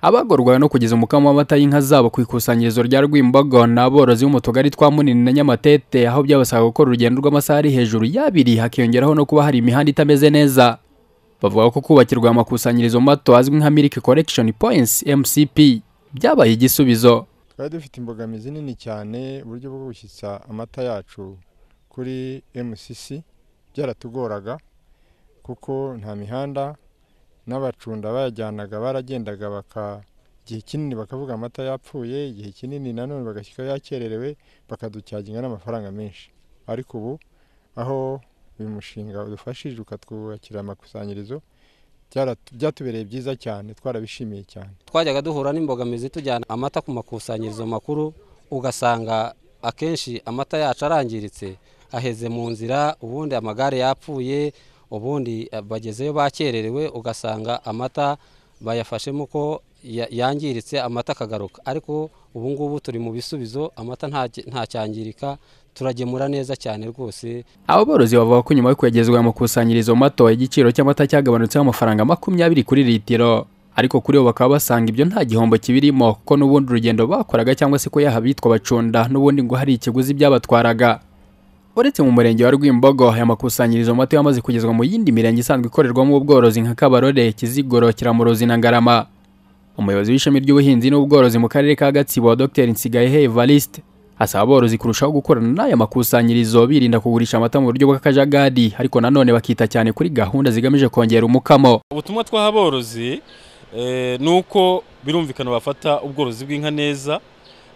abagorwaga no kugeza umukamo w'amata y'inka zabo ku ikusanyirizo rya rwimbogo ni aborozi bo mu tugari twa munini na nyamatete aho byabasaba gukora urugendo rw'amasaha ari hejuru y'abiri hakiyongeraho no kuba hari imihanda itameze neza bavuga ko kubakirwa amakusanyirizo mato azwi nka miliki korekishoni poyinti mcp byabaye igisubizo twari dufite imbogamizi nini cyane uburyo bwo gushyitsa amata yacu kuri mcc byaratugoraga kuko nta mihanda n'abacunda bayajyanaga baragendaga baka igihe kinini bakavuga amata yapfuye igihe kinini nanone bagashyika yakererewe bakaducyaginga n'amafaranga menshi ariko ubu aho uyu mushinga udufashije ukatwubakira amakusanyirizo byatubereye byiza cyane twarabishimiye cyane twajyaga duhura n'imbogamizi tujyana amata ku makusanyirizo makuru ugasanga akenshi amata yacu arangiritse aheze mu nzira ubundi amagare yapfuye ubundi eh, bagezeyo bakererewe ugasanga amata bayafashemo ko yangiritse amata akagaruka ariko ubu ngubu turi mu bisubizo amata ntacyangirika turagemura neza cyane rwose abo borozi bavuga ko nyuma yo kwegerezwa mu makusanyirizo mato igiciro cy'amata cyagabanutseho amafaranga makumyabiri kuri litiro ariko kuri bo bakaba basanga ibyo nta gihombo kibirimo kuko n'ubundi urugendo bakoraga cyangwa se ko yaha bitwa bacunda n'ubundi ngo hari ikiguzi byabatwaraga uretse mu murenge wa rwimbogo aya makusanyirizo mata yamaze kugezwa mu yindi mirenge isanzwe ikorerwamo ubworozi nka kabarore kizigoro kiramurozi na ngarama umuyobozi w'ishami ry'ubuhinzi n'ubworozi mu karere ka gatsibo dr Nsigaye evariste asaba aborozi kurushaho gukorana n'aya makusanyirizo birinda kugurisha amata mu buryo bw'akajagari ariko nanone bakita cyane kuri gahunda zigamije kongera umukamo ubutumwa twaha aborozi eh, ni uko birumvikana bafata ubworozi bw'inka neza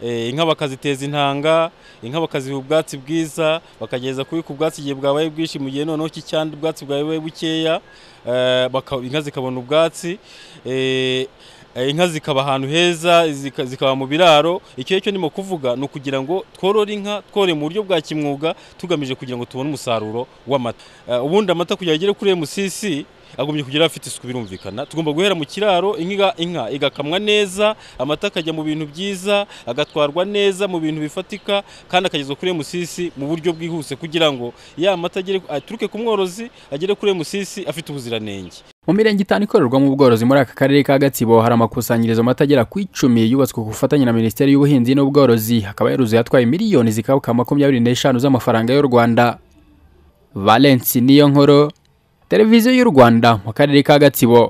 Eh, inka bakaziteza intanga inka bakaziha ubwatsi bwiza bakageza ku ubwatsi igihe bwabaye bwinshi mu gihe noneho cy'icyanda ubwatsi bwabaye bukeya eh, inka zikabona ubwatsi eh, inka zikaba ahantu heza zikaba mu biraro icyo cyo ndimo kuvuga ni ukugira ngo tworore inka twore mu buryo bwa kimwuga tugamije kugira ngo tubone umusaruro w'amata ubundi amata kugira ngo agere kuri MCC agomba kugira afite isuku birumvikana tugomba guhera mu kiraro inka igakamwa neza amata akajya mu bintu byiza agatwarwa neza mu bintu bifatika kandi akagezwa kuri Musisi mu buryo bwihuse kugira ngo ya mata aturuke ku mworozi agere kuri Musisi afite ubuziranenge mu mirenge itanu mu ubworozi muri aka karere ka gatsibo hari amakusanyirizo mata agera ku icumi yubatswe ku bufatanye na minisiteri y'ubuhinzi n'ubworozi hakaba yaruzuye yatwaye miliyoni zikabuka makumyabiri n'eshanu z'amafaranga y'u rwanda Valensi niyo nkoro televiziyo y'u rwanda mu karere ka gatsibo